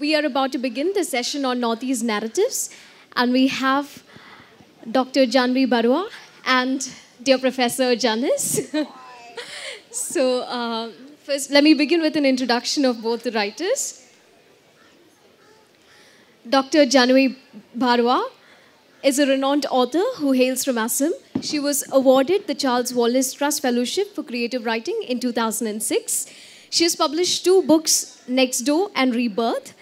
We are about to begin the session on Northeast narratives, and we have Dr. Janvi Barua and dear Professor Janis. so, uh, first, let me begin with an introduction of both the writers. Dr. Janvi Barua is a renowned author who hails from Assam. She was awarded the Charles Wallace Trust Fellowship for Creative Writing in 2006. She has published two books, Next Door and Rebirth,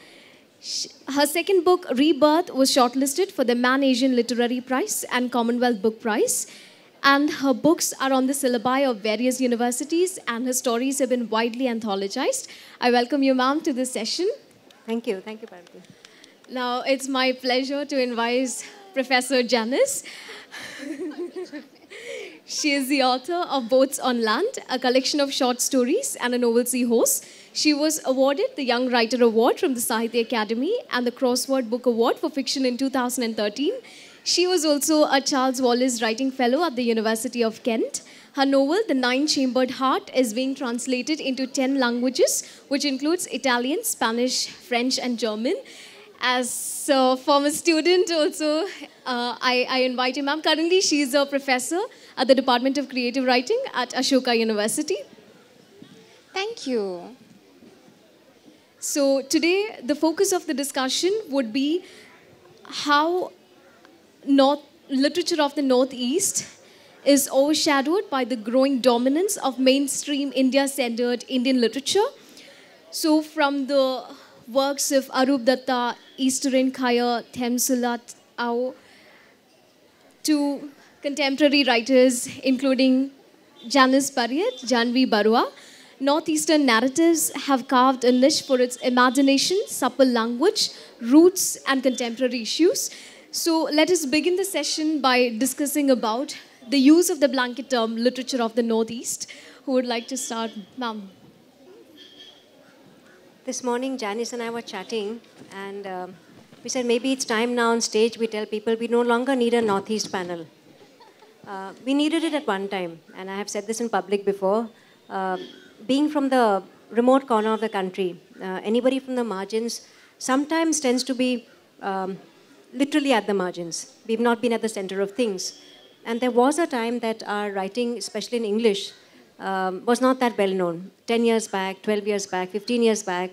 her second book, Rebirth, was shortlisted for the Man Asian Literary Prize and Commonwealth Book Prize. And her books are on the syllabi of various universities, and her stories have been widely anthologized. I welcome you, ma'am, to this session. Thank you. Thank you, Bharati. Now, it's my pleasure to invite Professor Janice. she is the author of Boats on Land, a collection of short stories, and a novel sea horse. She was awarded the Young Writer Award from the Sahitya Academy and the Crossword Book Award for Fiction in 2013. She was also a Charles Wallace Writing Fellow at the University of Kent. Her novel, The Nine-Chambered Heart, is being translated into 10 languages, which includes Italian, Spanish, French, and German. As a former student also, uh, I, I invite you, ma'am. Currently, she is a professor at the Department of Creative Writing at Ashoka University. Thank you. So today, the focus of the discussion would be how North, literature of the Northeast is overshadowed by the growing dominance of mainstream India-centered Indian literature. So from the works of Arup Datta, Eastern Khaya, Thamsulat Ao, to contemporary writers including Janice Pariet, Janvi Barua, Northeastern narratives have carved a niche for its imagination, supple language, roots, and contemporary issues. So let us begin the session by discussing about the use of the blanket term literature of the Northeast. Who would like to start, ma'am? This morning, Janice and I were chatting, and uh, we said maybe it's time now on stage we tell people we no longer need a Northeast panel. Uh, we needed it at one time, and I have said this in public before. Uh, being from the remote corner of the country, uh, anybody from the margins sometimes tends to be um, literally at the margins. We've not been at the center of things. And there was a time that our writing, especially in English, um, was not that well known. 10 years back, 12 years back, 15 years back,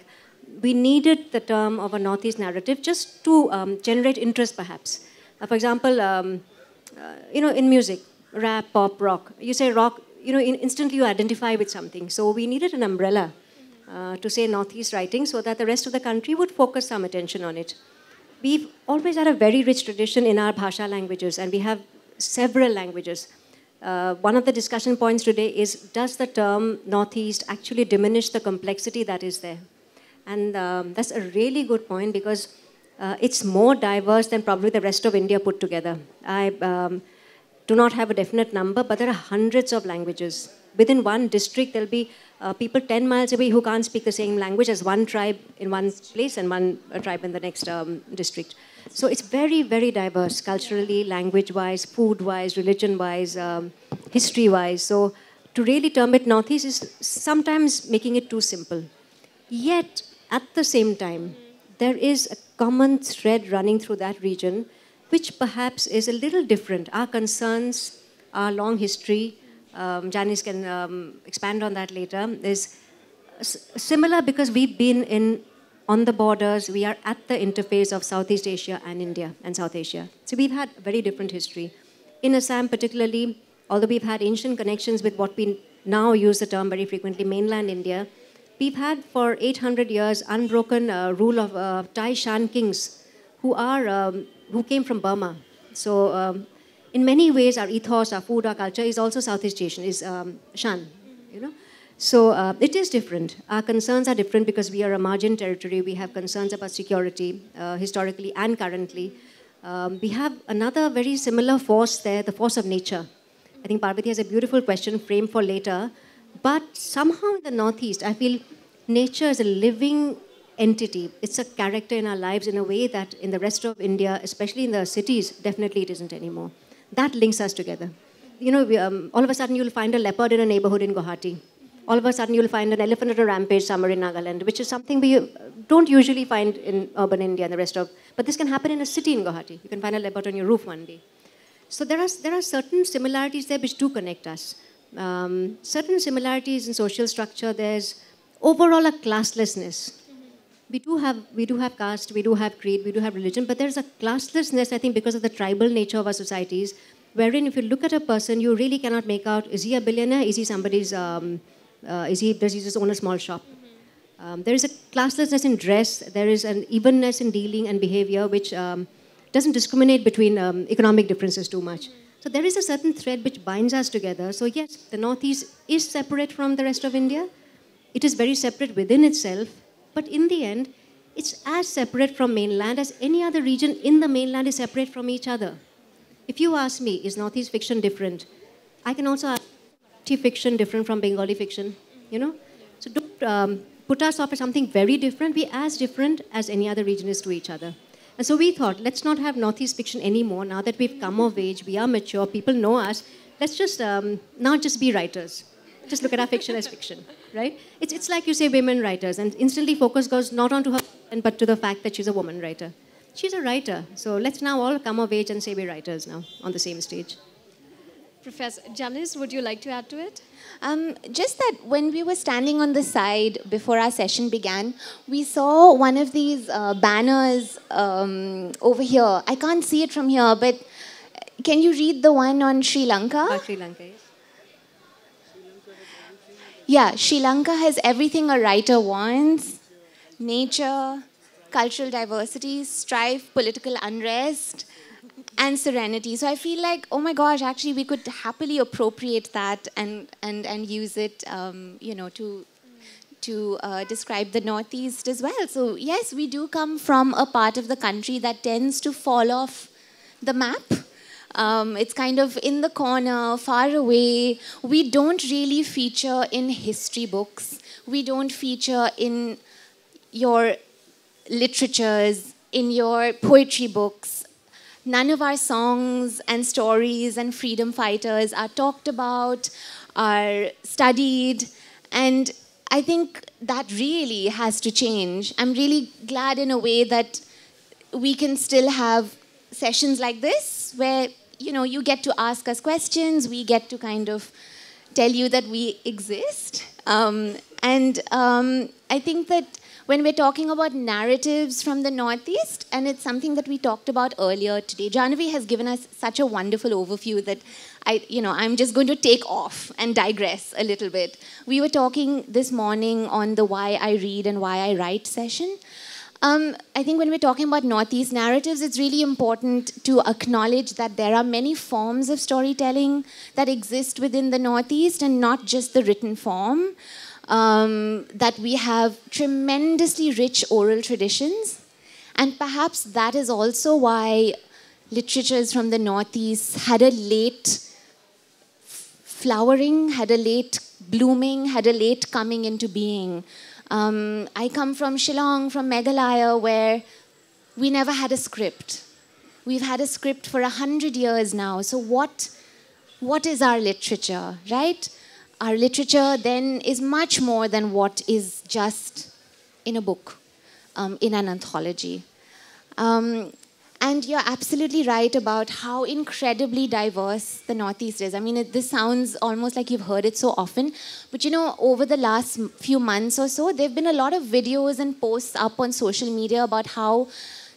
we needed the term of a Northeast narrative just to um, generate interest, perhaps. Uh, for example, um, uh, you know, in music, rap, pop, rock. You say rock, you know, in, instantly you identify with something. So we needed an umbrella uh, to say Northeast writing so that the rest of the country would focus some attention on it. We've always had a very rich tradition in our Bhasha languages and we have several languages. Uh, one of the discussion points today is, does the term Northeast actually diminish the complexity that is there? And um, that's a really good point because uh, it's more diverse than probably the rest of India put together. I, um, do not have a definite number, but there are hundreds of languages. Within one district, there'll be uh, people 10 miles away who can't speak the same language as one tribe in one place and one uh, tribe in the next um, district. So it's very, very diverse culturally, language wise, food wise, religion wise, um, history wise. So to really term it Northeast is sometimes making it too simple. Yet, at the same time, there is a common thread running through that region which perhaps is a little different. Our concerns, our long history, um, Janice can um, expand on that later, is similar because we've been in on the borders, we are at the interface of Southeast Asia and India and South Asia. So we've had a very different history. In Assam particularly, although we've had ancient connections with what we now use the term very frequently, mainland India, we've had for 800 years unbroken uh, rule of uh, Tai Shan kings who are um, who came from Burma. So um, in many ways, our ethos, our food, our culture is also Southeast Asian, is um, Shan, you know. So uh, it is different. Our concerns are different because we are a margin territory. We have concerns about security, uh, historically and currently. Um, we have another very similar force there, the force of nature. I think Parvati has a beautiful question framed for later. But somehow in the Northeast, I feel nature is a living entity. It's a character in our lives in a way that in the rest of India, especially in the cities, definitely it isn't anymore. That links us together. You know, we, um, all of a sudden you'll find a leopard in a neighborhood in Guwahati. All of a sudden you'll find an elephant at a rampage somewhere in Nagaland, which is something we uh, don't usually find in urban India and the rest of. But this can happen in a city in Guwahati. You can find a leopard on your roof one day. So there are, there are certain similarities there which do connect us. Um, certain similarities in social structure, there's overall a classlessness we do have we do have caste, we do have creed, we do have religion, but there's a classlessness, I think, because of the tribal nature of our societies, wherein if you look at a person, you really cannot make out is he a billionaire, is he somebody's, um, uh, is he does he just own a small shop? Mm-hmm. Um, there is a classlessness in dress, there is an evenness in dealing and behavior, which um, doesn't discriminate between um, economic differences too much. Mm-hmm. So there is a certain thread which binds us together. So yes, the Northeast is separate from the rest of India. It is very separate within itself, but in the end, it's as separate from mainland as any other region in the mainland is separate from each other. If you ask me, is Northeast fiction different? I can also ask Marathi fiction different from Bengali fiction, you know? So don't um, put us off as something very different. We're as different as any other region is to each other. And so we thought, let's not have Northeast fiction anymore. Now that we've come of age, we are mature, people know us. Let's just um, not just be writers just look at our fiction as fiction, right? It's, it's like you say women writers, and instantly focus goes not onto her, but to the fact that she's a woman writer. She's a writer, so let's now all come of age and say we're writers now on the same stage. Professor Janice, would you like to add to it? Um, just that when we were standing on the side before our session began, we saw one of these uh, banners um, over here. I can't see it from here, but can you read the one on Sri Lanka? About Sri Lanka, yes. Yeah, Sri Lanka has everything a writer wants nature, cultural diversity, strife, political unrest, and serenity. So I feel like, oh my gosh, actually, we could happily appropriate that and, and, and use it, um, you know, to to uh, describe the Northeast as well. So, yes, we do come from a part of the country that tends to fall off the map. Um, it's kind of in the corner, far away. We don't really feature in history books. We don't feature in your literatures, in your poetry books. None of our songs and stories and freedom fighters are talked about, are studied, and I think that really has to change. I'm really glad in a way that we can still have sessions like this where you know, you get to ask us questions. We get to kind of tell you that we exist. Um, and um, I think that when we're talking about narratives from the Northeast, and it's something that we talked about earlier today, Janavi has given us such a wonderful overview that I, you know, I'm just going to take off and digress a little bit. We were talking this morning on the Why I Read and Why I Write session, um, I think when we're talking about Northeast narratives, it's really important to acknowledge that there are many forms of storytelling that exist within the Northeast and not just the written form. Um, that we have tremendously rich oral traditions. And perhaps that is also why literatures from the Northeast had a late flowering, had a late blooming, had a late coming into being. Um, I come from Shillong, from Meghalaya, where we never had a script. We've had a script for 100 years now. So what, what is our literature, right? Our literature then is much more than what is just in a book, um, in an anthology. Um, and you're absolutely right about how incredibly diverse the Northeast is. I mean, it, this sounds almost like you've heard it so often. But you know, over the last few months or so, there have been a lot of videos and posts up on social media about how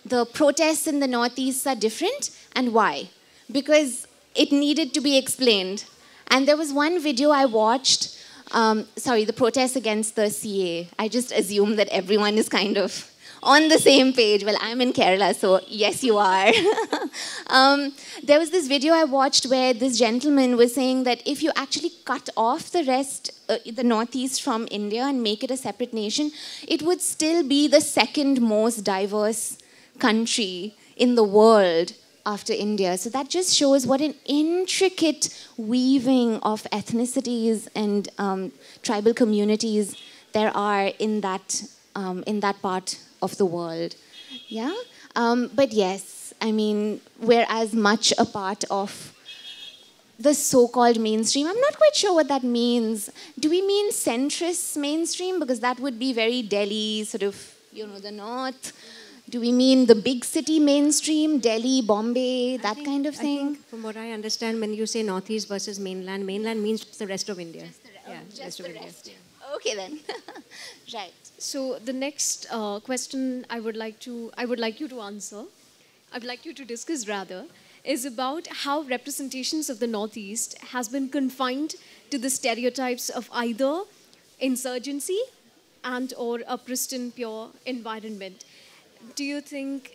the protests in the Northeast are different and why. Because it needed to be explained. And there was one video I watched, um, sorry, the protests against the CA. I just assume that everyone is kind of on the same page. Well, I'm in Kerala, so yes, you are. um, there was this video I watched where this gentleman was saying that if you actually cut off the rest, uh, the Northeast from India, and make it a separate nation, it would still be the second most diverse country in the world after India. So that just shows what an intricate weaving of ethnicities and um, tribal communities there are in that, um, in that part of the world. Yeah? Um, but yes, I mean, we're as much a part of the so-called mainstream. I'm not quite sure what that means. Do we mean centrist mainstream? Because that would be very Delhi, sort of, you know, the north. Do we mean the big city mainstream, Delhi, Bombay, that think, kind of thing? from what I understand, when you say northeast versus mainland, mainland means the rest of India. Just the, re yeah, oh, just rest the India. Okay then. right. So the next uh, question I would like to, I would like you to answer, I would like you to discuss rather, is about how representations of the Northeast has been confined to the stereotypes of either insurgency and or a pristine pure environment. Do you think,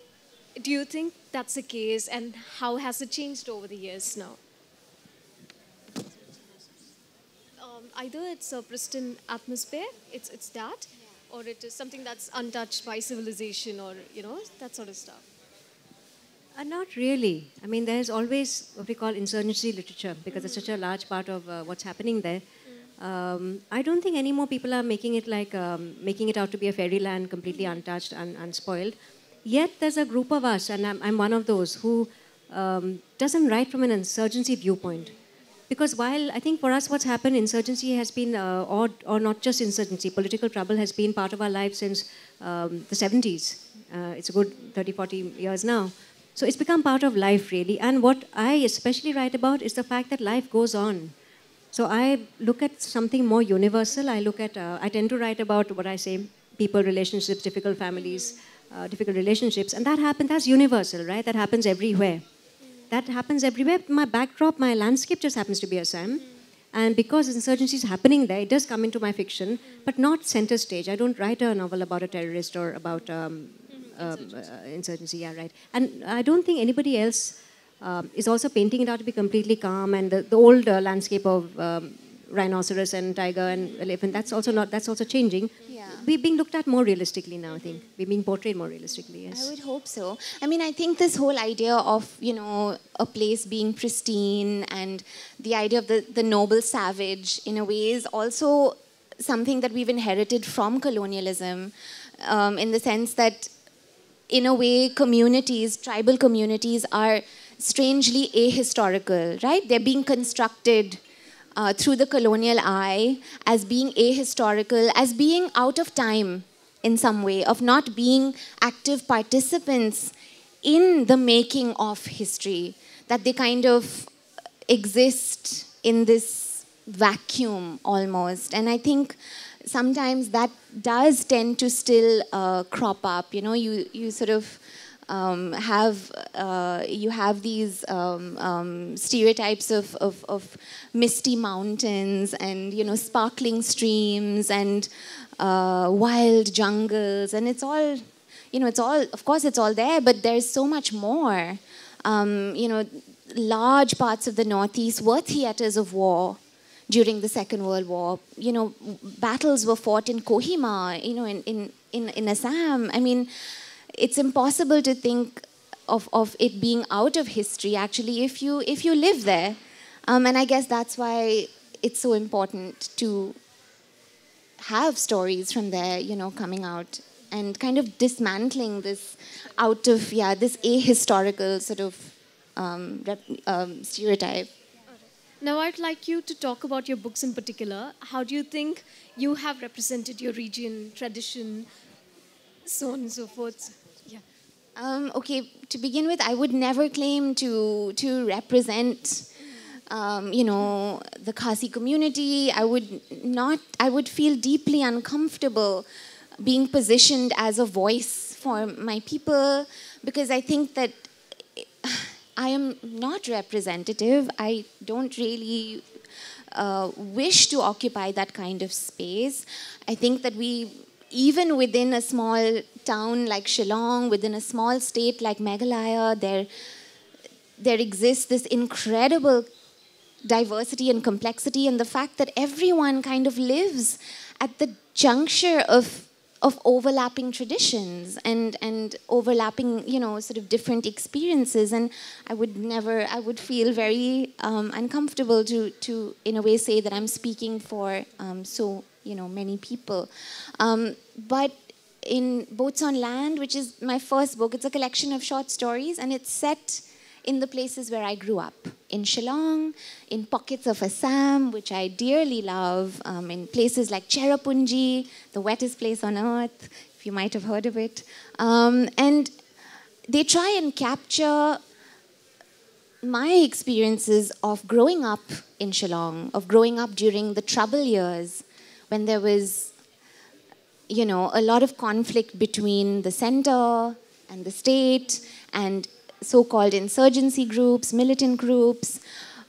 do you think that's the case and how has it changed over the years now? Um, either it's a pristine atmosphere, it's, it's that, or it is something that's untouched by civilization or, you know, that sort of stuff? Uh, not really. I mean, there's always what we call insurgency literature because mm -hmm. it's such a large part of uh, what's happening there. Mm. Um, I don't think any more people are making it like um, making it out to be a fairyland, completely untouched and unspoiled. Yet there's a group of us, and I'm, I'm one of those who um, doesn't write from an insurgency viewpoint. Because while I think for us what's happened, insurgency has been, uh, or, or not just insurgency, political trouble has been part of our life since um, the 70s. Uh, it's a good 30, 40 years now. So it's become part of life really. And what I especially write about is the fact that life goes on. So I look at something more universal. I look at, uh, I tend to write about what I say, people, relationships, difficult families, uh, difficult relationships. And that happens, that's universal, right? That happens everywhere that happens everywhere. My backdrop, my landscape just happens to be Assam. Mm. And because insurgency is happening there, it does come into my fiction, mm. but not center stage. I don't write a novel about a terrorist or about um, um, insurgency. Uh, insurgency. Yeah, right. And I don't think anybody else um, is also painting it out to be completely calm and the, the old uh, landscape of um, rhinoceros and tiger and elephant. That's also not. That's also changing. Yeah. We're being looked at more realistically now. I think we're being portrayed more realistically. Yes. I would hope so. I mean, I think this whole idea of you know a place being pristine and the idea of the the noble savage in a way is also something that we've inherited from colonialism, um, in the sense that in a way communities, tribal communities, are strangely ahistorical. Right? They're being constructed uh, through the colonial eye as being ahistorical, as being out of time in some way, of not being active participants in the making of history, that they kind of exist in this vacuum almost. And I think sometimes that does tend to still uh, crop up. You know, you, you sort of um, have uh, you have these um, um, stereotypes of, of, of, misty mountains and you know sparkling streams and uh, wild jungles and it's all you know it's all of course it's all there but there's so much more um, you know large parts of the northeast were theaters of war during the second world war you know battles were fought in kohima you know in in in, in assam i mean it's impossible to think of, of it being out of history actually if you if you live there um, and i guess that's why it's so important to have stories from there you know coming out and kind of dismantling this out of yeah this ahistorical sort of um, um, stereotype now i'd like you to talk about your books in particular how do you think you have represented your region tradition so on and so forth um, okay, to begin with, I would never claim to to represent, um, you know, the Khasi community. I would not. I would feel deeply uncomfortable being positioned as a voice for my people because I think that I am not representative. I don't really uh, wish to occupy that kind of space. I think that we, even within a small town like Shillong, within a small state like Meghalaya, there, there exists this incredible diversity and complexity, and the fact that everyone kind of lives at the juncture of of overlapping traditions and and overlapping you know sort of different experiences and I would never I would feel very um, uncomfortable to to in a way say that I'm speaking for um, so you know many people um, but in Boats on Land, which is my first book. It's a collection of short stories, and it's set in the places where I grew up in Shillong, in pockets of Assam, which I dearly love, um, in places like Cherrapunji, the wettest place on earth, if you might have heard of it. Um, and they try and capture my experiences of growing up in Shillong, of growing up during the trouble years when there was you know, a lot of conflict between the center and the state and so called insurgency groups, militant groups,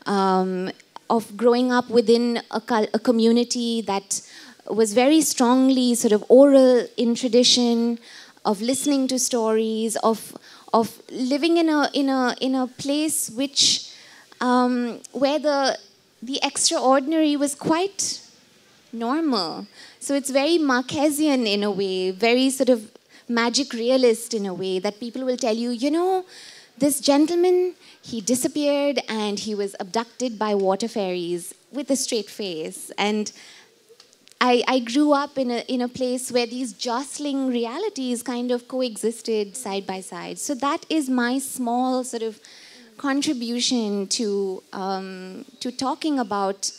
um, of growing up within a, a, community that was very strongly sort of oral in tradition, of listening to stories, of, of living in a, in, a, in a place which, um, where the, the extraordinary was quite normal. So it's very Marquesian in a way, very sort of magic realist in a way that people will tell you, you know, this gentleman, he disappeared and he was abducted by water fairies with a straight face. And I, I, grew up in a, in a place where these jostling realities kind of coexisted side by side. So that is my small sort of contribution to, um, to talking about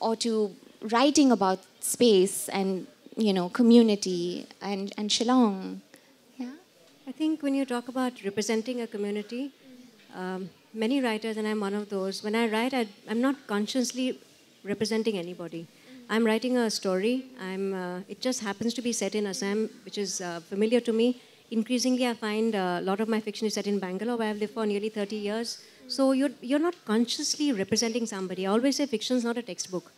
or to writing about space and you know community and, and Shillong. Yeah, I think when you talk about representing a community, um, many writers, and I'm one of those. When I write, I, am not consciously representing anybody. I'm writing a story. I'm. Uh, it just happens to be set in Assam, which is uh, familiar to me. Increasingly, I find uh, a lot of my fiction is set in Bangalore, where I've lived for nearly 30 years. So you're you're not consciously representing somebody. I always say fiction is not a textbook.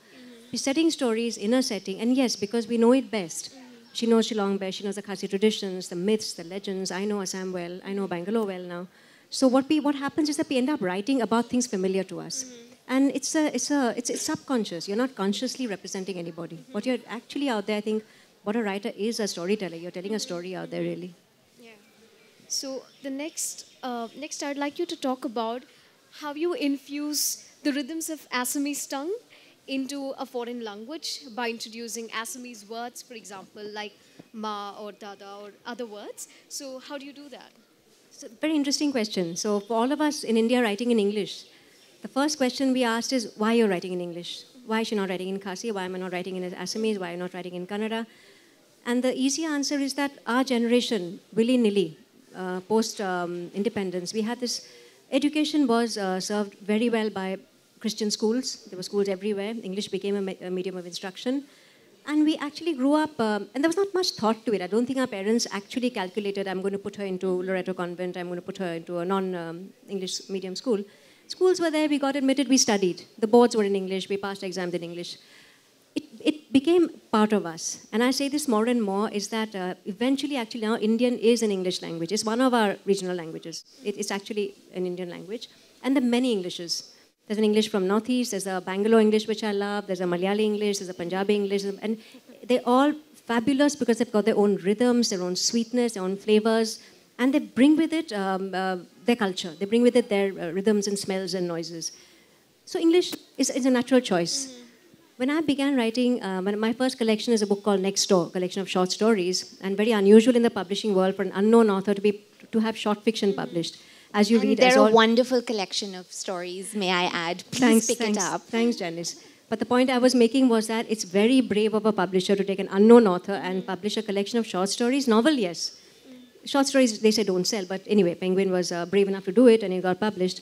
She's setting stories in a setting, and yes, because we know it best. She knows Shillong best, she knows the Khasi traditions, the myths, the legends. I know Assam well, I know Bangalore well now. So what, we, what happens is that we end up writing about things familiar to us. Mm -hmm. And it's, a, it's, a, it's, it's subconscious. You're not consciously representing anybody. Mm -hmm. What you're actually out there, I think, what a writer is a storyteller. You're telling a story out there, really. Yeah. So the next, uh, next I'd like you to talk about how you infuse the rhythms of Assamese tongue into a foreign language by introducing Assamese words, for example, like ma or dada or other words. So how do you do that? It's a very interesting question. So for all of us in India writing in English, the first question we asked is why you're writing in English? Why is she not writing in Kasi? Why am I not writing in Assamese? Why am I not writing in Kannada? And the easy answer is that our generation, willy-nilly, uh, post-independence, um, we had this education was uh, served very well by Christian schools. There were schools everywhere. English became a, me a medium of instruction. And we actually grew up, um, and there was not much thought to it. I don't think our parents actually calculated, I'm going to put her into Loreto Convent, I'm going to put her into a non-English um, medium school. Schools were there, we got admitted, we studied. The boards were in English, we passed exams in English. It, it became part of us. And I say this more and more, is that uh, eventually, actually now, Indian is an English language. It's one of our regional languages. It, it's actually an Indian language. And the many Englishes. There's an English from Northeast, there's a Bangalore English, which I love, there's a Malayali English, there's a Punjabi English, and they're all fabulous because they've got their own rhythms, their own sweetness, their own flavors, and they bring with it um, uh, their culture. They bring with it their uh, rhythms and smells and noises. So English is, is a natural choice. Mm -hmm. When I began writing, um, my first collection is a book called Next Door, collection of short stories, and very unusual in the publishing world for an unknown author to, be, to have short fiction mm -hmm. published as you and read. They're a all... wonderful collection of stories, may I add. Please thanks, pick thanks, it up. Thanks, Janice. But the point I was making was that it's very brave of a publisher to take an unknown author and publish a collection of short stories. Novel, yes. Short stories, they say don't sell. But anyway, Penguin was uh, brave enough to do it and it got published.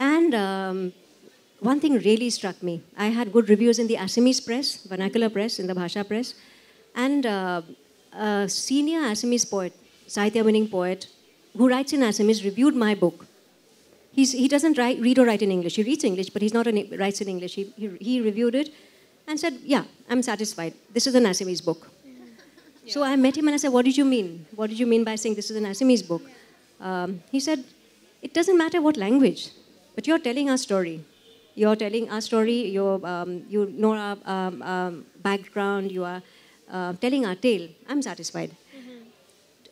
And um, one thing really struck me. I had good reviews in the Assamese press, vernacular press, in the Bhasha press. And uh, a senior Assamese poet, Saitya winning poet, who writes in Assamese, reviewed my book. He's, he doesn't write, read or write in English. He reads English, but he's not an, writes in English. He, he, he, reviewed it and said, yeah, I'm satisfied. This is an Assamese book. Yeah. So I met him and I said, what did you mean? What did you mean by saying this is an Assamese book? Um, he said, it doesn't matter what language, but you're telling our story. You're telling our story, you're, um, you know our um, um background, you are uh, telling our tale. I'm satisfied.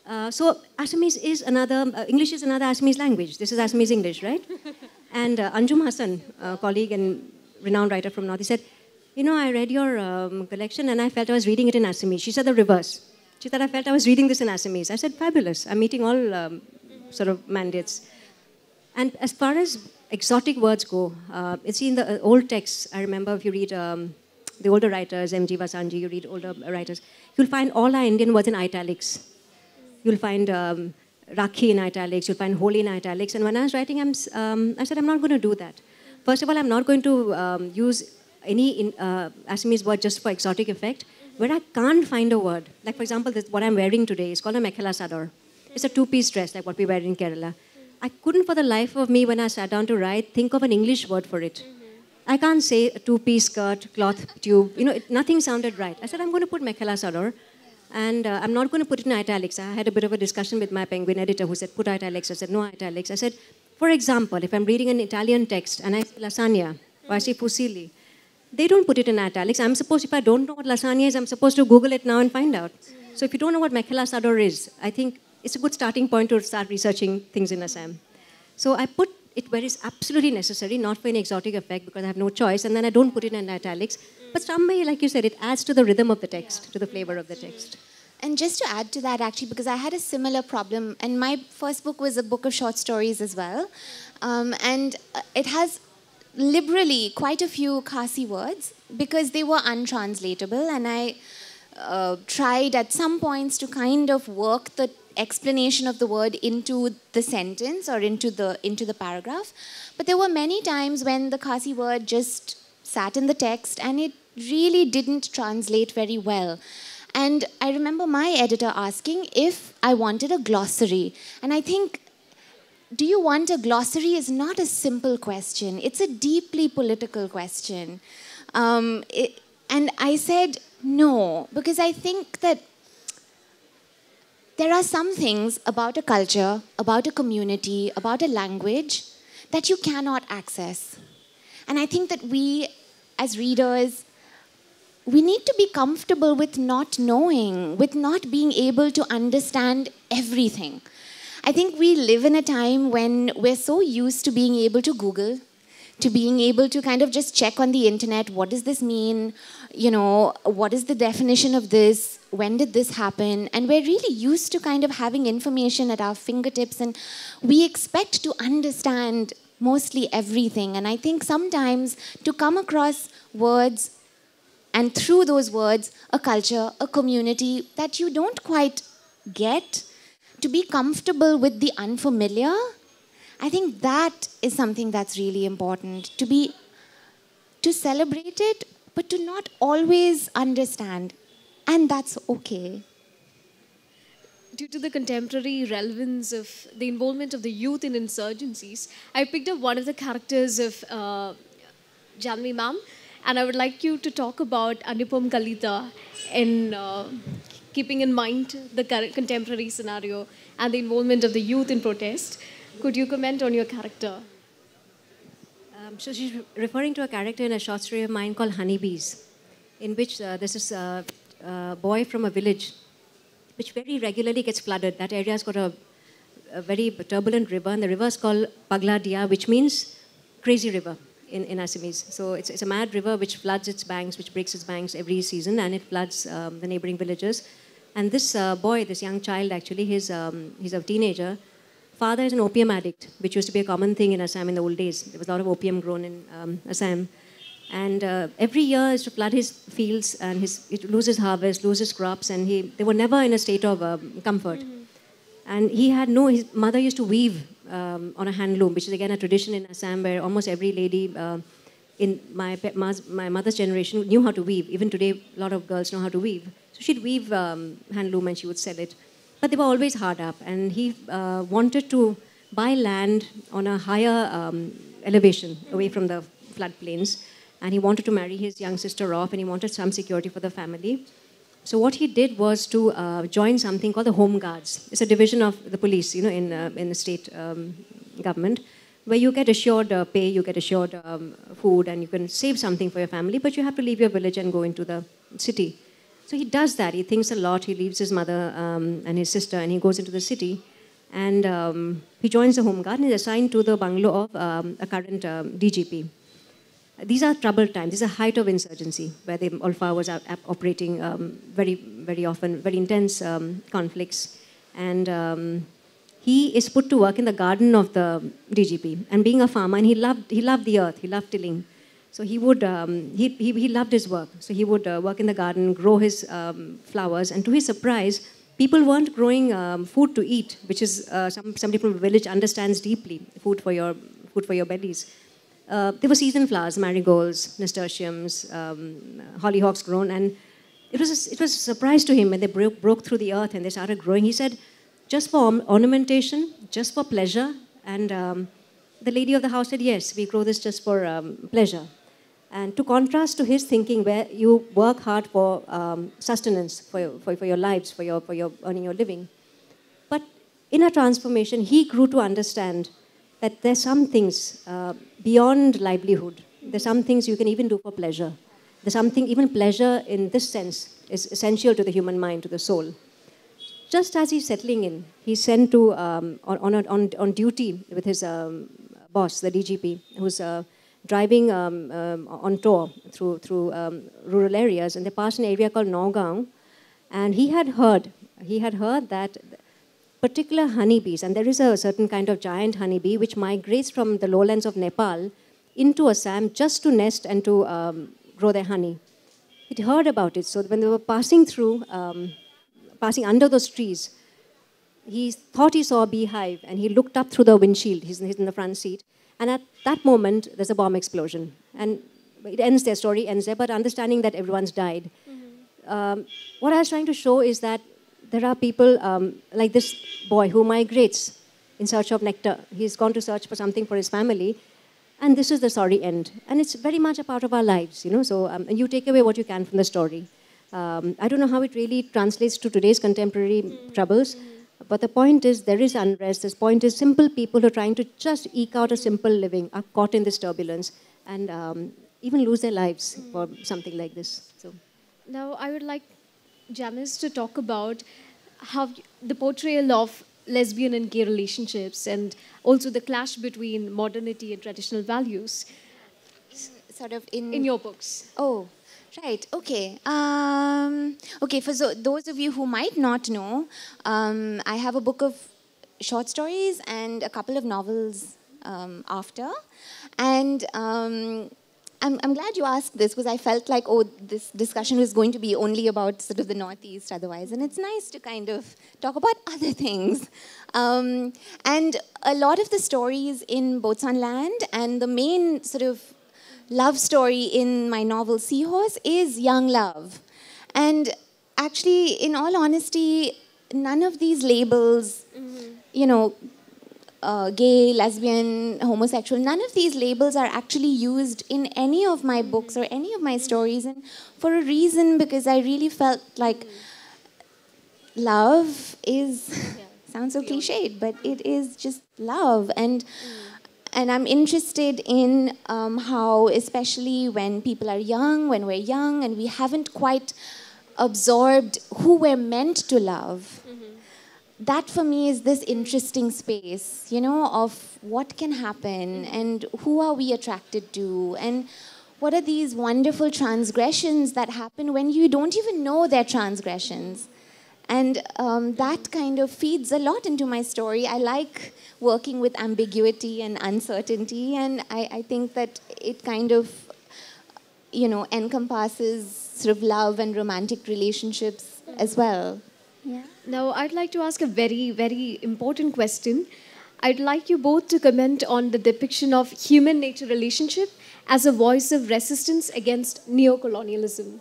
Uh, so Assamese is another, uh, English is another Assamese language. This is Assamese English, right? and uh, Anjum Hassan, a colleague and renowned writer from North, he said, you know, I read your um, collection and I felt I was reading it in Assamese. She said the reverse. She said, I felt I was reading this in Assamese. I said, fabulous. I'm meeting all um, sort of mandates. And as far as exotic words go, uh, it's in the uh, old texts. I remember if you read um, the older writers, M.G. Vasanji, you read older writers, you'll find all our Indian words in italics you'll find um, Rakhi in italics, you'll find Holy in italics. And when I was writing, um, i said, I'm not going to do that. First of all, I'm not going to um, use any in, uh, Assamese word just for exotic effect. Where I can't find a word, like for example, this, what I'm wearing today is called a mekhela sador. It's a two-piece dress, like what we wear in Kerala. I couldn't for the life of me, when I sat down to write, think of an English word for it. I can't say a two-piece skirt, cloth tube. You know, it, nothing sounded right. I said, I'm going to put mekhela sador and uh, I'm not going to put it in italics. I had a bit of a discussion with my Penguin editor who said, put italics. I said, no italics. I said, for example, if I'm reading an Italian text and I see lasagna or I fusilli, they don't put it in italics. I'm supposed, if I don't know what lasagna is, I'm supposed to Google it now and find out. So if you don't know what Mechela Sador is, I think it's a good starting point to start researching things in Assam. So I put it where it's absolutely necessary, not for any exotic effect because I have no choice, and then I don't put it in italics. But some way, like you said, it adds to the rhythm of the text, yeah. to the flavor of the text. And just to add to that, actually, because I had a similar problem, and my first book was a book of short stories as well. Um, and uh, it has liberally quite a few Khasi words because they were untranslatable, and I uh, tried at some points to kind of work the explanation of the word into the sentence or into the into the paragraph but there were many times when the khasi word just sat in the text and it really didn't translate very well. And I remember my editor asking if I wanted a glossary. And I think, do you want a glossary is not a simple question, it's a deeply political question. Um, it, and I said, no, because I think that there are some things about a culture, about a community, about a language that you cannot access. And I think that we, as readers, we need to be comfortable with not knowing, with not being able to understand everything. I think we live in a time when we're so used to being able to Google, to being able to kind of just check on the internet what does this mean? You know, what is the definition of this? When did this happen? And we're really used to kind of having information at our fingertips and we expect to understand mostly everything. And I think sometimes to come across words and through those words, a culture, a community that you don't quite get, to be comfortable with the unfamiliar, I think that is something that's really important. To be, to celebrate it, but to not always understand. And that's okay. Due to the contemporary relevance of the involvement of the youth in insurgencies, I picked up one of the characters of uh, Janvi Mam, and I would like you to talk about Anupam Kalita in uh, keeping in mind the contemporary scenario and the involvement of the youth in protest. Could you comment on your character? Um, so she's referring to a character in a short story of mine called Honeybees, in which uh, this is a, a, boy from a village which very regularly gets flooded. That area's got a, a very turbulent river, and the river is called Pagladia, which means crazy river in, in Assamese. So it's, it's a mad river which floods its banks, which breaks its banks every season, and it floods um, the neighboring villages. And this uh, boy, this young child actually, he's, um, he's a teenager. Father is an opium addict, which used to be a common thing in Assam in the old days. There was a lot of opium grown in um, Assam. And uh, every year is to flood his fields and his, loses harvest, loses crops, and he, they were never in a state of um, comfort. Mm -hmm. And he had no, his mother used to weave um, on a hand loom, which is again a tradition in Assam where almost every lady uh, in my, my mother's generation knew how to weave. Even today, a lot of girls know how to weave. So she'd weave um, hand loom and she would sell it. But they were always hard up. And he uh, wanted to buy land on a higher um, elevation away from the floodplains. And he wanted to marry his young sister off and he wanted some security for the family. So what he did was to uh, join something called the Home Guards. It's a division of the police, you know, in, uh, in the state um, government, where you get assured uh, pay, you get assured um, food, and you can save something for your family, but you have to leave your village and go into the city. So he does that. He thinks a lot. He leaves his mother um, and his sister, and he goes into the city. And um, he joins the Home Guard and is assigned to the bungalow of um, a current um, DGP, these are troubled times. These are height of insurgency, where the Alfa was operating um, very, very often, very intense um, conflicts. And um, he is put to work in the garden of the DGP. And being a farmer, and he loved, he loved the earth, he loved tilling. So he would, um, he, he, he, loved his work. So he would uh, work in the garden, grow his um, flowers. And to his surprise, people weren't growing um, food to eat, which is uh, some, somebody from the village understands deeply, food for your, food for your bellies. Uh, there were season flowers, marigolds, nasturtiums, um, hollyhocks grown, and it was, a, it was a surprise to him when they broke, broke through the earth and they started growing. He said, just for ornamentation, just for pleasure, and um, the lady of the house said, yes, we grow this just for um, pleasure. And to contrast to his thinking, where you work hard for um, sustenance, for, for, for your lives, for your, for your earning your living. But in a transformation, he grew to understand that there's some things uh, beyond livelihood. There's some things you can even do for pleasure. There's something, even pleasure in this sense, is essential to the human mind, to the soul. Just as he's settling in, he's sent to, um, on, on, on, on, duty with his um, boss, the DGP, who's uh, driving um, um, on tour through, through um, rural areas, and they passed an area called Naugaon, and he had heard, he had heard that particular honeybees, and there is a certain kind of giant honeybee which migrates from the lowlands of Nepal into Assam just to nest and to um, grow their honey. It heard about it, so when they were passing through, um, passing under those trees, he thought he saw a beehive and he looked up through the windshield. He's, he's in the front seat. And at that moment, there's a bomb explosion. And it ends their story, ends there, but understanding that everyone's died. Mm -hmm. um, what I was trying to show is that there are people um, like this boy who migrates in search of nectar. He's gone to search for something for his family, and this is the sorry end. And it's very much a part of our lives, you know. So um, you take away what you can from the story. Um, I don't know how it really translates to today's contemporary mm. troubles, mm. but the point is there is unrest. This point is simple people who are trying to just eke out a simple living are caught in this turbulence and um, even lose their lives mm. for something like this. So now I would like Janice to talk about how the portrayal of lesbian and gay relationships and also the clash between modernity and traditional values. In, sort of in... In your books. Oh, Right. Okay. Um, okay. For so, those of you who might not know, um, I have a book of short stories and a couple of novels um, after, and um, I'm, I'm glad you asked this because I felt like, oh, this discussion was going to be only about sort of the Northeast otherwise. And it's nice to kind of talk about other things. Um, and a lot of the stories in Boats on Land and the main sort of love story in my novel Seahorse is young love. And actually, in all honesty, none of these labels, mm -hmm. you know, uh, gay, lesbian, homosexual, none of these labels are actually used in any of my books or any of my stories. And for a reason, because I really felt like love is, sounds so cliched, but it is just love. And, and I'm interested in um, how, especially when people are young, when we're young, and we haven't quite absorbed who we're meant to love that for me is this interesting space, you know, of what can happen and who are we attracted to and what are these wonderful transgressions that happen when you don't even know they're transgressions. And um, that kind of feeds a lot into my story. I like working with ambiguity and uncertainty, and I, I think that it kind of, you know, encompasses sort of love and romantic relationships as well. Yeah. Now, I'd like to ask a very, very important question. I'd like you both to comment on the depiction of human nature relationship as a voice of resistance against neocolonialism.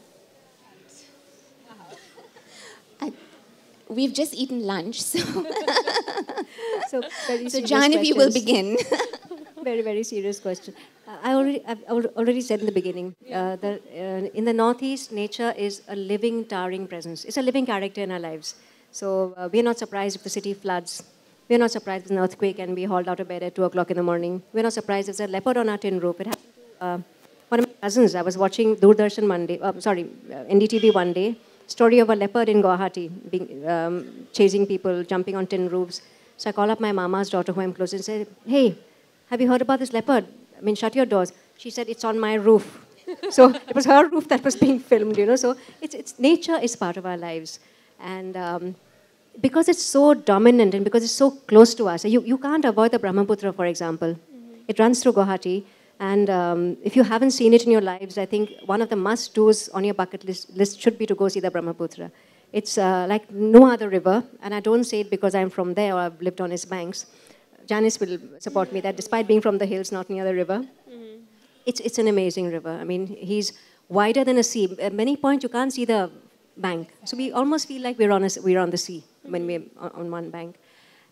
we've just eaten lunch, so so, so Janavi will begin. very, very serious question. I already, i already said in the beginning uh, that uh, in the Northeast, nature is a living, towering presence. It's a living character in our lives. So uh, we're not surprised if the city floods. We're not surprised if an earthquake and we hauled out of bed at 2 o'clock in the morning. We're not surprised if there's a leopard on our tin roof. It happened to uh, one of my cousins. I was watching Doordarshan Monday, uh, sorry, uh, NDTV one day, story of a leopard in Guwahati being, um, chasing people, jumping on tin roofs. So I call up my mama's daughter, who I'm close, and say, hey, have you heard about this leopard? I mean, shut your doors. She said, it's on my roof. so it was her roof that was being filmed, you know. So it's, it's nature is part of our lives. And um, because it's so dominant and because it's so close to us, you, you can't avoid the Brahmaputra, for example. Mm -hmm. It runs through Guwahati. And um, if you haven't seen it in your lives, I think one of the must-dos on your bucket list, list, should be to go see the Brahmaputra. It's uh, like no other river, and I don't say it because I'm from there or I've lived on its banks. Janice will support me that despite being from the hills, not near the river, mm-hmm. it's, it's an amazing river. I mean, he's wider than a sea. At many points, you can't see the bank. So we almost feel like we're on, a, we're on the sea mm-hmm. when we're mm-hmm. on one bank.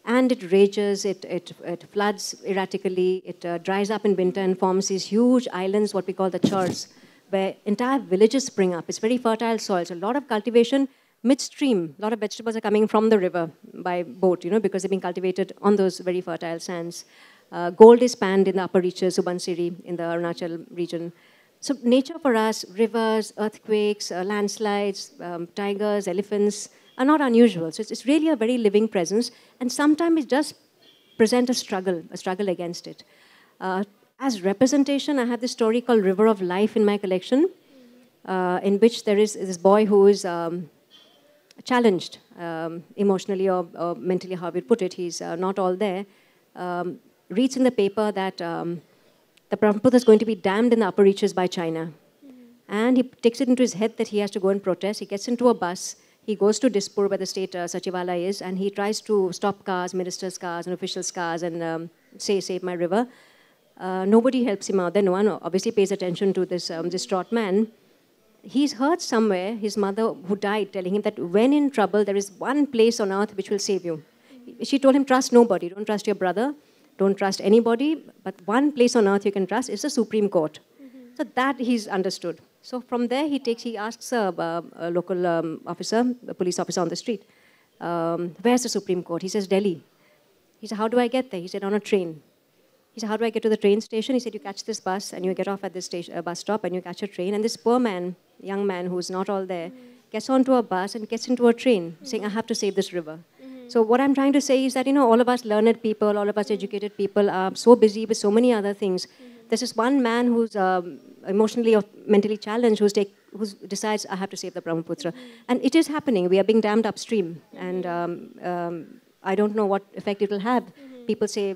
And it rages, it, it, it floods erratically, it uh, dries up in winter and forms these huge islands, what we call the churls, where entire villages spring up. It's very fertile soil, so a lot of cultivation midstream, a lot of vegetables are coming from the river by boat, you know, because they've been cultivated on those very fertile sands. Uh, gold is panned in the upper reaches, Subansiri in the Arunachal region. So nature for us, rivers, earthquakes, uh, landslides, um, tigers, elephants, are not unusual. So it's, it's really a very living presence. And sometimes it does present a struggle, a struggle against it. Uh, as representation, I have this story called River of Life in my collection, uh, in which there is this boy who is um, challenged um, emotionally or, or, mentally, how we put it. He's uh, not all there. Um, reads in the paper that um, the Brahmaputra is going to be dammed in the upper reaches by China. Mm. And he takes it into his head that he has to go and protest. He gets into a bus. He goes to Dispur, where the state uh, Sachivala is, and he tries to stop cars, ministers' cars, and officials' cars, and um, say, save my river. Uh, nobody helps him out. Then no one obviously pays attention to this um, distraught man he's heard somewhere his mother, who died, telling him that when in trouble, there is one place on earth which will save you. She told him, trust nobody. Don't trust your brother. Don't trust anybody. But one place on earth you can trust is the Supreme Court. Mm-hmm. So that he's understood. So from there, he takes, he asks a, a local um, officer, a police officer on the street, um, where's the Supreme Court? He says, Delhi. He said, how do I get there? He said, on a train. He said, how do I get to the train station? He said, you catch this bus and you get off at this station, uh, bus stop and you catch a train. And this poor man, young man who's not all there, mm-hmm. gets onto a bus and gets into a train mm-hmm. saying, I have to save this river. Mm-hmm. So what I'm trying to say is that, you know, all of us learned people, all of us educated people are so busy with so many other things. Mm-hmm. There's this one man who's um, emotionally or mentally challenged who's take, who decides, I have to save the Brahmaputra. Mm-hmm. And it is happening. We are being dammed upstream. And um, um, I don't know what effect it will have. People say,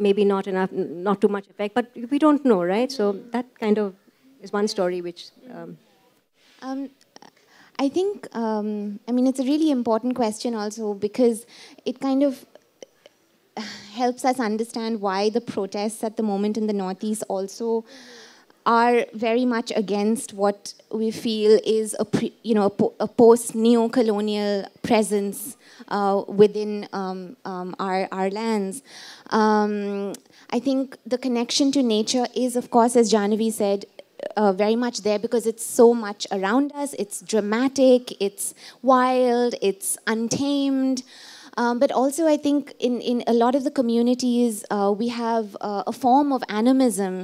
maybe not enough, not too much effect, but we don't know, right? So that kind of is one story which. Um, um, I think, um, I mean, it's a really important question also because it kind of helps us understand why the protests at the moment in the Northeast also are very much against what we feel is a pre, you know a, po a post neo-colonial presence uh, within um, um, our our lands. Um, I think the connection to nature is, of course, as Janavi said, uh, very much there because it's so much around us. It's dramatic, it's wild, it's untamed. Um, but also, I think in, in a lot of the communities, uh, we have uh, a form of animism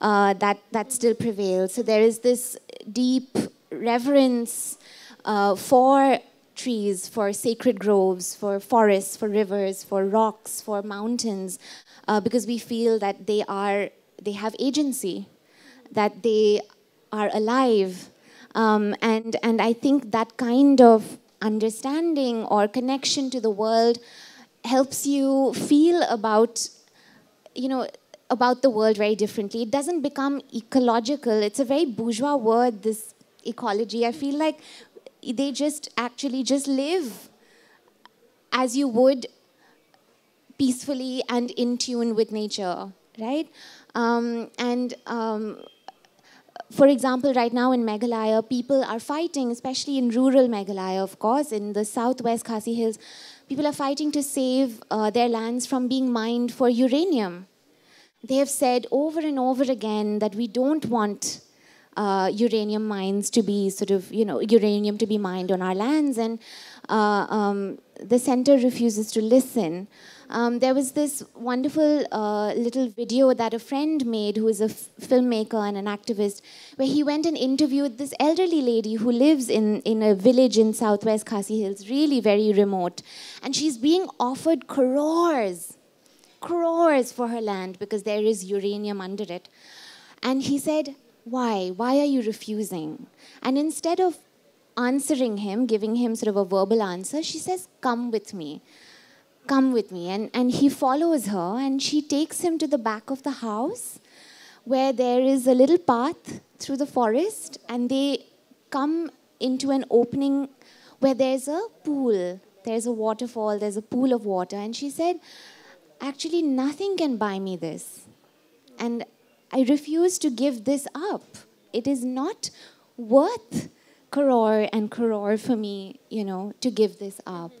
uh, that, that still prevails. So there is this deep reverence uh, for trees, for sacred groves, for forests, for rivers, for rocks, for mountains, uh, because we feel that they are they have agency, that they are alive, um, and and I think that kind of understanding or connection to the world helps you feel about you know about the world very differently. It doesn't become ecological. It's a very bourgeois word, this ecology. I feel like they just actually just live as you would peacefully and in tune with nature, right? Um, and um, for example, right now in Meghalaya, people are fighting, especially in rural Meghalaya, of course, in the southwest Khasi Hills, people are fighting to save uh, their lands from being mined for uranium they have said over and over again that we don't want uh, uranium mines to be sort of, you know, uranium to be mined on our lands, and uh, um, the center refuses to listen. Um, there was this wonderful uh, little video that a friend made who is a filmmaker and an activist, where he went and interviewed this elderly lady who lives in, in a village in southwest Khasi Hills, really very remote, and she's being offered crores crores for her land because there is uranium under it. And he said, Why? Why are you refusing? And instead of answering him, giving him sort of a verbal answer, she says, Come with me. Come with me. And, and he follows her, and she takes him to the back of the house where there is a little path through the forest, and they come into an opening where there's a pool. There's a waterfall, there's a pool of water. And she said, actually, nothing can buy me this. And I refuse to give this up. It is not worth crore and crore for me, you know, to give this up.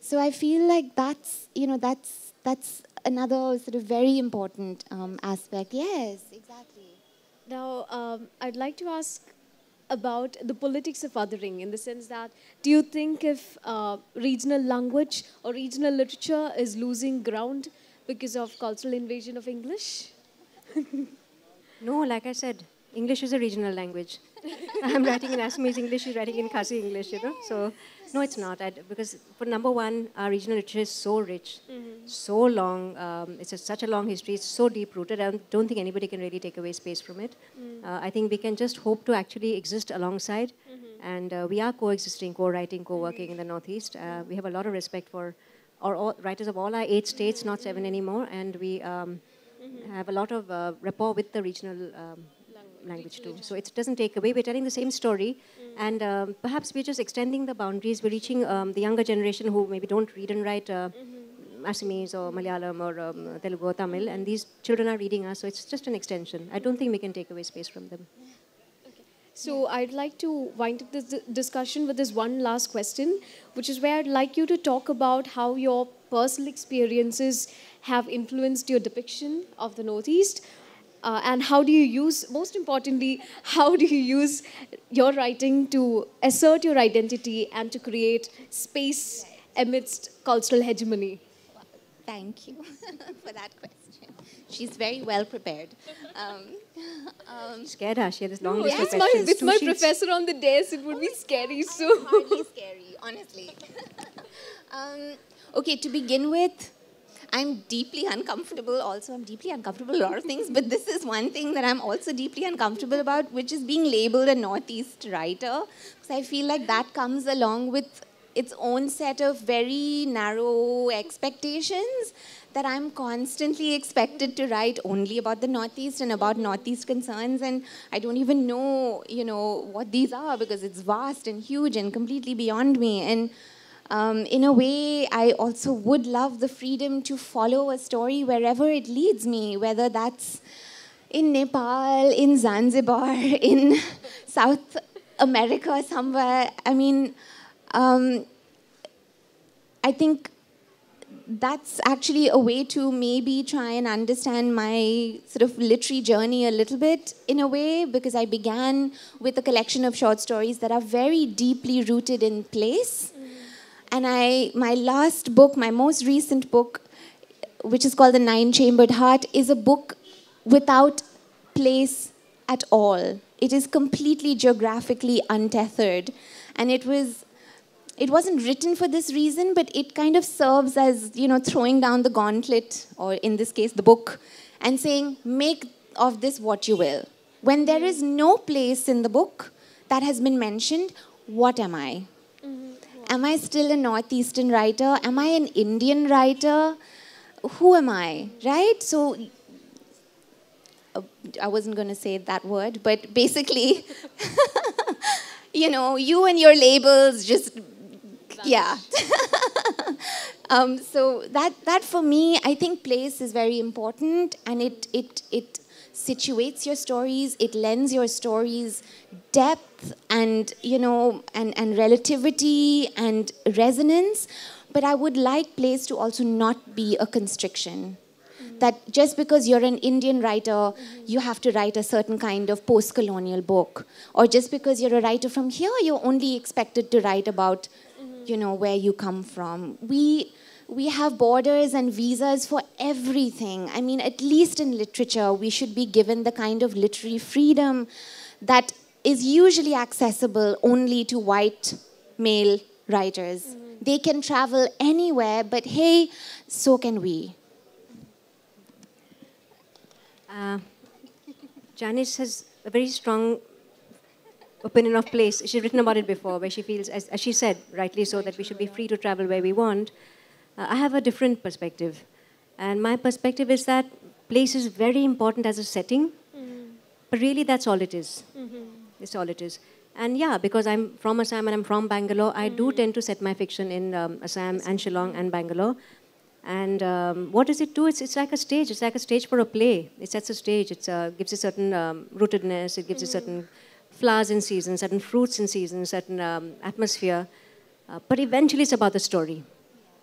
So I feel like that's, you know, that's, that's another sort of very important um, aspect. Yes, exactly. Now, um, I'd like to ask about the politics of othering in the sense that do you think if uh, regional language or regional literature is losing ground because of cultural invasion of English? no, like I said, English is a regional language. I'm writing in Assamese English, she's writing in Khasi English, you know. So, no, it's not. I, because, for number one, our regional literature is so rich, mm -hmm. so long. Um, it's a, such a long history. It's so deep rooted. I don't think anybody can really take away space from it. Mm. Uh, I think we can just hope to actually exist alongside. Mm -hmm. And uh, we are coexisting, co writing, co working in the Northeast. Uh, we have a lot of respect for or all, writers of all our eight states, not seven anymore, and we um, mm-hmm. have a lot of uh, rapport with the regional um, language, too. So it doesn't take away. We're telling the same story, mm-hmm. and um, perhaps we're just extending the boundaries. We're reaching um, the younger generation who maybe don't read and write. Uh, mm-hmm. Assamese or Malayalam or um, Telugu or Tamil, and these children are reading us, so it's just an extension. I don't think we can take away space from them. So I'd like to wind up this discussion with this one last question, which is where I'd like you to talk about how your personal experiences have influenced your depiction of the Northeast, uh, and how do you use, most importantly, how do you use your writing to assert your identity and to create space amidst cultural hegemony? Thank you for that question. She's very well prepared. Um, um, scared her. She had this long no, list yeah. of questions. My, with my professor on the desk, it would oh, be scary. So hardly scary, honestly. um, okay, to begin with, I'm deeply uncomfortable. Also, I'm deeply uncomfortable a lot of things, but this is one thing that I'm also deeply uncomfortable about, which is being labeled a Northeast writer, because I feel like that comes along with its own set of very narrow expectations that I'm constantly expected to write only about the Northeast and about Northeast concerns, and I don't even know, you know, what these are because it's vast and huge and completely beyond me. And um, in a way, I also would love the freedom to follow a story wherever it leads me, whether that's in Nepal, in Zanzibar, in South America somewhere. I mean, um, I think that's actually a way to maybe try and understand my sort of literary journey a little bit in a way because I began with a collection of short stories that are very deeply rooted in place. Mm. And I my last book, my most recent book, which is called The Nine Chambered Heart, is a book without place at all. It is completely geographically untethered. And it was it wasn't written for this reason, but it kind of serves as, you know, throwing down the gauntlet, or in this case, the book, and saying, make of this what you will. When there is no place in the book that has been mentioned, what am I? Mm-hmm. am I still a Northeastern writer? Am I an Indian writer? Who am I? Right? So uh, I wasn't going to say that word, but basically, you know, you and your labels just yeah. um, so that that for me, I think place is very important, and it it it situates your stories. It lends your stories depth and you know and and relativity and resonance. But I would like place to also not be a constriction mm-hmm. that just because you're an Indian writer, mm-hmm. you have to write a certain kind of post colonial book. Or just because you're a writer from here, you're only expected to write about you know, where you come from. We we have borders and visas for everything. I mean, at least in literature, we should be given the kind of literary freedom that is usually accessible only to white male writers. Mm -hmm. They can travel anywhere, but hey, so can we. Uh, Janice has a very strong opinion of place. She's written about it before, where she feels, as, as she said, rightly so, that we should be free to travel where we want. Uh, I have a different perspective. And my perspective is that place is very important as a setting, mm but really that's all it is. Mm -hmm. It's all it is. And yeah, because I'm from Assam and I'm from Bangalore, I mm do mm-hmm. tend to set my fiction in um, Assam and Shillong and Bangalore. And um, what does it do? It's, it's like a stage. It's like a stage for a play. It sets a stage. It uh, gives a certain um, rootedness. It gives a mm-hmm. certain flowers in season, certain fruits in season, certain um, atmosphere. Uh, but eventually, it's about the story.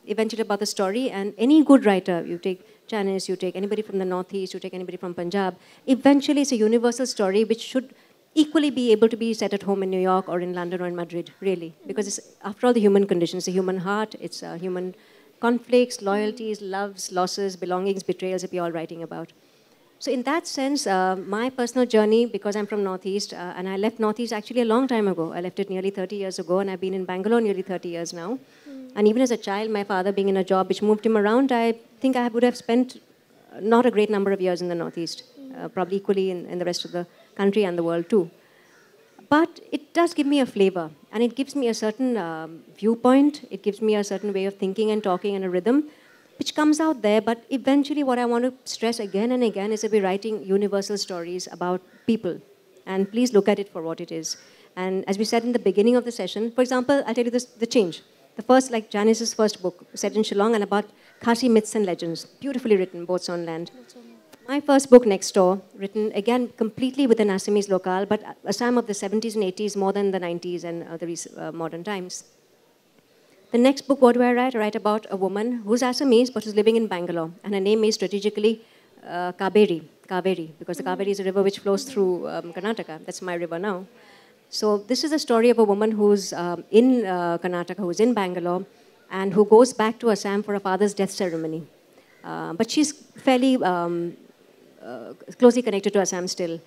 Eventually, about the story. And any good writer, you take Chinese, you take anybody from the Northeast, you take anybody from Punjab, eventually, it's a universal story which should equally be able to be set at home in New York or in London or in Madrid, really. Because it's, after all, the human condition, it's a human heart, it's a human conflicts, loyalties, loves, losses, belongings, betrayals that we're all writing about. So in that sense, uh, my personal journey, because I'm from Northeast, uh, and I left Northeast actually a long time ago. I left it nearly 30 years ago, and I've been in Bangalore nearly 30 years now. Mm. And even as a child, my father being in a job which moved him around, I think I would have spent uh, not a great number of years in the Northeast, mm. uh, hmm. probably equally in, in, the rest of the country and the world too. But it does give me a flavor, and it gives me a certain um, viewpoint. It gives me a certain way of thinking and talking and a rhythm which comes out there. But eventually, what I want to stress again and again is that we writing universal stories about people. And please look at it for what it is. And as we said in the beginning of the session, for example, I'll tell you this, the change. The first, like Janice's first book, set in Shillong and about Khasi myths and legends, beautifully written, boats on land. My first book, Next Door, written again completely with an Assamese locale, but time of the 70s and 80s more than the 90s and uh, the uh, modern times. The next book, what do I write? I write about a woman who's Assamese but who's living in Bangalore. And her name is strategically uh, Kaveri, Kaveri, because the mm-hmm. Kaveri is a river which flows through um, Karnataka. That's my river now. So this is a story of a woman who's um, in uh, Karnataka, who's in Bangalore, and who goes back to Assam for her father's death ceremony. Uh, but she's fairly um, uh, closely connected to Assam still.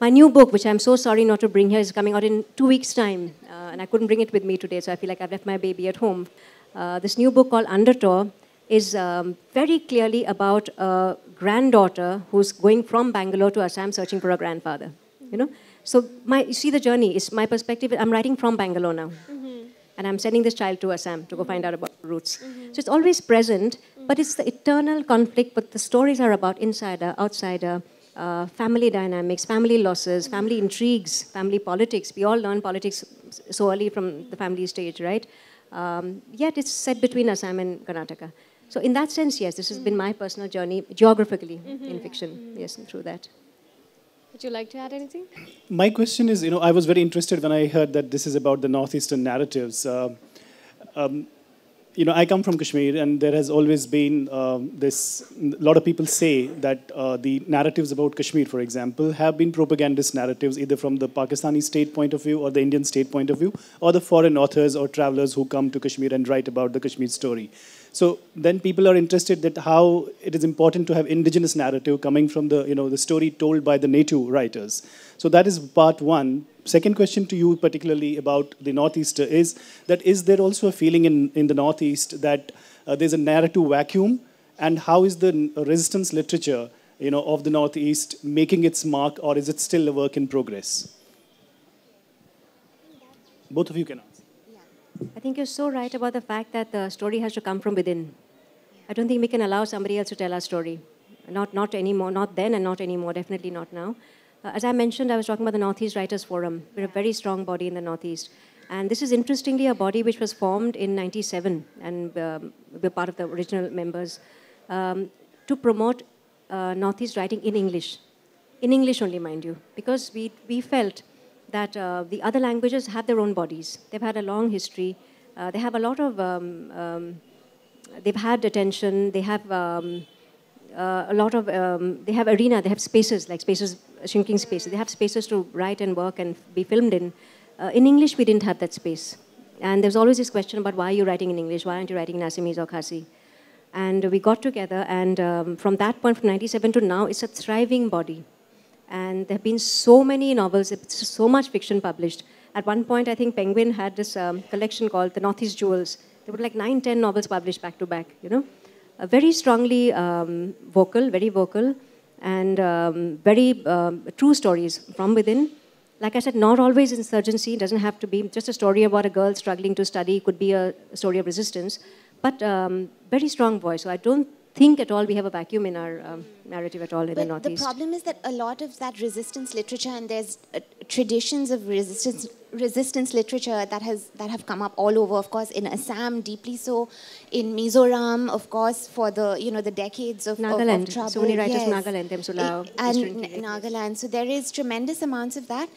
My new book, which I'm so sorry not to bring here, is coming out in two weeks' time. Uh, and I couldn't bring it with me today, so I feel like I've left my baby at home. Uh, this new book called Undertow is um, very clearly about a granddaughter who's going from Bangalore to Assam searching for her grandfather. You know? So my, you see the journey. It's my perspective. I'm writing from Bangalore now. Mm -hmm. And I'm sending this child to Assam to go mm -hmm. find out about roots. Mm -hmm. So it's always present, but it's the mm-hmm. eternal conflict, but the stories are about insider, outsider, uh, family dynamics, family losses, family intrigues, family politics. We all learn politics so early from the family stage, right? Um, yet it's set between Assam and Karnataka. So in that sense, yes, this has been my personal journey geographically mm -hmm. in fiction. Yes, through that. Would you like to add anything? My question is, you know, I was very interested when I heard that this is about the northeastern narratives. Uh, um, you know, I come from Kashmir, and there has always been uh, this. A lot of people say that uh, the narratives about Kashmir, for example, have been propagandist narratives, either from the Pakistani state point of view, or the Indian state point of view, or the foreign authors or travelers who come to Kashmir and write about the Kashmir story. So then people are interested that how it is important to have indigenous narrative coming from the, you know, the story told by the native writers. So that is part one. Second question to you particularly about the Northeast is that is there also a feeling in, in the Northeast that uh, there's a narrative vacuum and how is the resistance literature you know, of the Northeast making its mark or is it still a work in progress? Both of you can answer. I think you're so right about the fact that the story has to come from within. I don't think we can allow somebody else to tell our story. Not, not anymore, not then and not anymore, definitely not now. Uh, as I mentioned, I was talking about the Northeast Writers Forum. We're a very strong body in the Northeast. And this is interestingly a body which was formed in 97, and um, we're part of the original members, um, to promote uh, Northeast writing in English. In English only, mind you, because we, we felt that uh, the other languages have their own bodies. They've had a long history. Uh, they have a lot of, um, um, they've had attention. They have um, uh, a lot of, um, they have arena. They have spaces, like spaces, shrinking spaces. They have spaces to write and work and be filmed in. Uh, in English, we didn't have that space. And there's always this question about why are you writing in English? Why aren't you writing in Assamese or Khasi? And we got together, and um, from that point, from 97 to now, it's a thriving body. And there have been so many novels, so much fiction published. At one point, I think Penguin had this um, collection called The Northeast Jewels. There were like nine, ten novels published back to back, you know. Uh, very strongly um, vocal, very vocal, and um, very um, true stories from within. Like I said, not always insurgency, it doesn't have to be just a story about a girl struggling to study, it could be a story of resistance, but um, very strong voice. So I don't think at all we have a vacuum in our um, narrative at all in but the Northeast. The problem is that a lot of that resistance literature and there's uh, traditions of resistance resistance literature that has that have come up all over. Of course, in Assam, deeply so, in Mizoram, of course, for the you know the decades of Nagaland. Of, of trouble. So many writers yes. Nagaland, Themsula, and Nagaland. So there is tremendous amounts of that.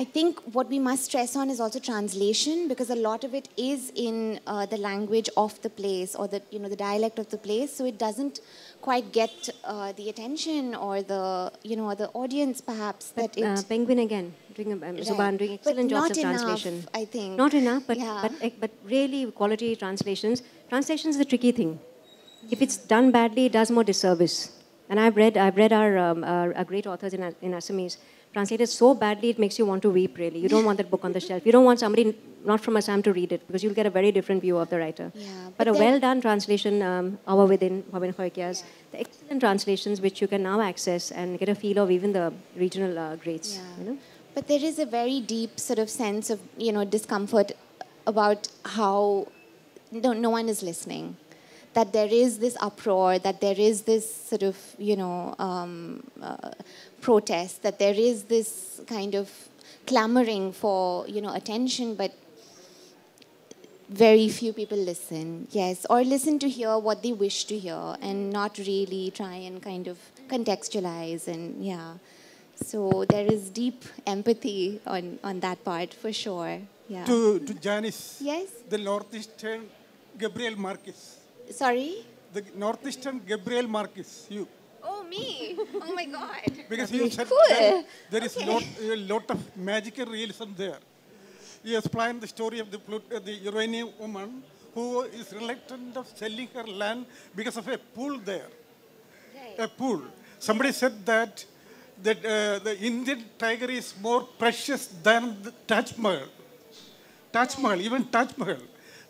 I think what we must stress on is also translation because a lot of it is in uh, the language of the place or the you know the dialect of the place, so it doesn't quite get uh, the attention or the you know the audience perhaps but, that uh, Penguin again, doing, um, right. Zuban doing excellent jobs of enough, translation. I think not enough, but yeah. but eh, but really quality translations. Translation is a tricky thing. If it's done badly, it does more disservice. And I've read I've read our, um, our, our great authors in in Assamese translated so badly it makes you want to weep really. You don't want that book on the shelf. You don't want somebody not from Assam to read it because you'll get a very different view of the writer. Yeah, but, but a well done translation, um, Our Within, Bhavin Khoikia's, yeah. the excellent translations which you can now access and get a feel of even the regional uh, greats. Yeah. You know? But there is a very deep sort of sense of you know discomfort about how no, no one is listening that there is this uproar, that there is this sort of, you know, um, uh, protest, that there is this kind of clamoring for, you know, attention, but very few people listen, yes, or listen to hear what they wish to hear and not really try and kind of contextualize and, yeah. So there is deep empathy on, on that part for sure. Yeah. To, to Janice. Yes. The Northeastern Gabriel Marquez. Sorry? The Northeastern Gabriel Marquis. you. Oh, me. Oh, my God. Because you said cool. there is okay. lot, a lot of magical realism there. You explained the story of the, uh, the Iranian woman who is reluctant of selling her land because of a pool there. A pool. Somebody said that that uh, the Indian tiger is more precious than the Taj Mahal. Taj Mahal, even Taj Mahal.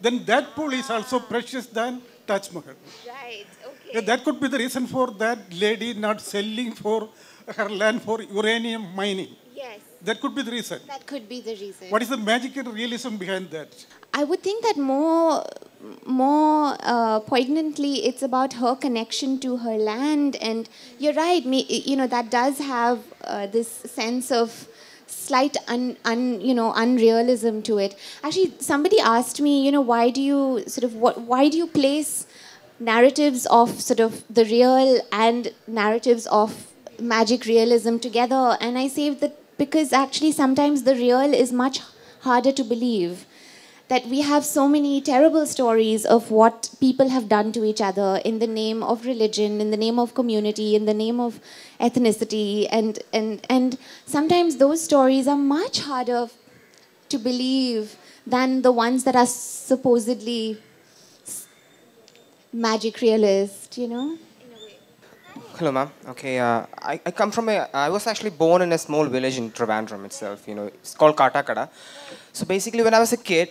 Then that pool is also precious than Taj Mahal. Right, okay. Yeah, that could be the reason for that lady not selling for her land for uranium mining. Yes. That could be the reason. That could be the reason. What is the magic and realism behind that? I would think that more, more uh, poignantly, it's about her connection to her land, and you're right. Me, you know that does have uh, this sense of slight un, un, you know unrealism to it. Actually, somebody asked me, you know, why do you sort of what why do you place narratives of sort of the real and narratives of magic realism together? And I say that because actually sometimes the real is much harder to believe that we have so many terrible stories of what people have done to each other in the name of religion, in the name of community, in the name of ethnicity, and and and sometimes those stories are much harder to believe than the ones that are supposedly magic realist, you know. Hello, ma'am. Okay, uh, I, I come from a. I was actually born in a small village in Trivandrum itself. You know, it's called Katakada. So basically, when I was a kid,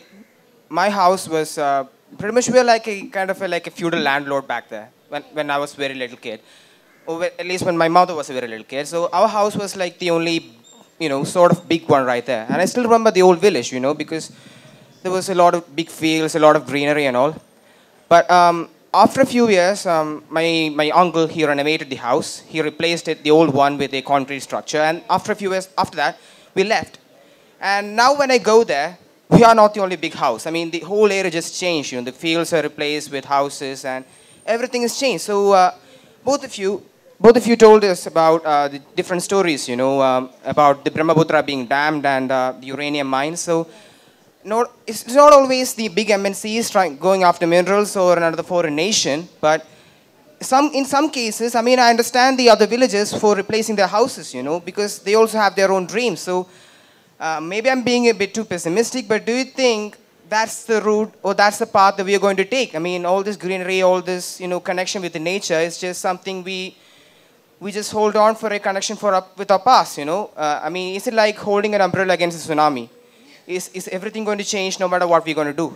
my house was uh, pretty much we were like a kind of a, like a feudal landlord back there when, when I was very little kid, or oh, at least when my mother was a very little kid. So our house was like the only, you know, sort of big one right there. And I still remember the old village, you know, because there was a lot of big fields, a lot of greenery and all. But um, after a few years, um, my, my uncle, he renovated the house. He replaced it, the old one with a concrete structure. And after a few years after that, we left. And now when I go there, we are not the only big house. I mean, the whole area just changed. You know, the fields are replaced with houses, and everything has changed. So, uh, both of you, both of you told us about uh, the different stories. You know, um, about the Brahmaputra being dammed and uh, the uranium mines. So, not, it's not always the big MNCs trying going after minerals or another foreign nation, but some in some cases, I mean, I understand the other villages for replacing their houses. You know, because they also have their own dreams. So uh, maybe I'm being a bit too pessimistic, but do you think that's the route or that's the path that we are going to take? I mean, all this greenery, all this you know connection with the nature is just something we we just hold on for a connection for up with our past. You know, uh, I mean, is it like holding an umbrella against a tsunami? Is is everything going to change no matter what we're going to do?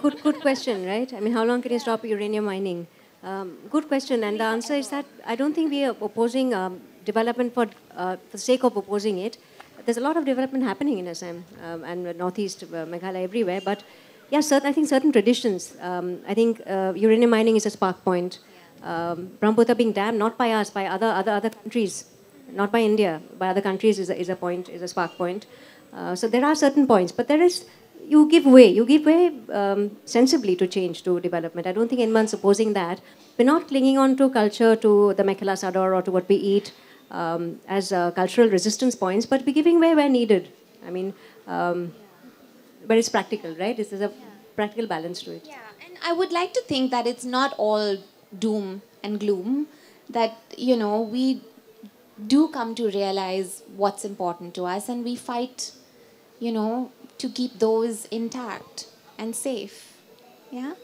Good, good question, right? I mean, how long can you stop uranium mining? Um, good question, and the answer is that I don't think we are opposing um, development for, uh, for the sake of opposing it. There's a lot of development happening in Assam um, and Northeast, uh, Meghalaya, everywhere. But yeah, certain, I think certain traditions. Um, I think uh, uranium mining is a spark point. Um, Brahmaputra being dammed, not by us, by other, other, other countries, not by India, by other countries is a, is a point, is a spark point. Uh, so there are certain points, but there is, you give way, you give way um, sensibly to change, to development. I don't think anyone's opposing that. We're not clinging on to culture, to the Mekhala Sador or to what we eat um, as uh, cultural resistance points, but be giving way where needed. I mean, um, but it's practical, right? There's a practical balance to it. Yeah, and I would like to think that it's not all doom and gloom. That you know we do come to realize what's important to us, and we fight, you know, to keep those intact and safe. Yeah.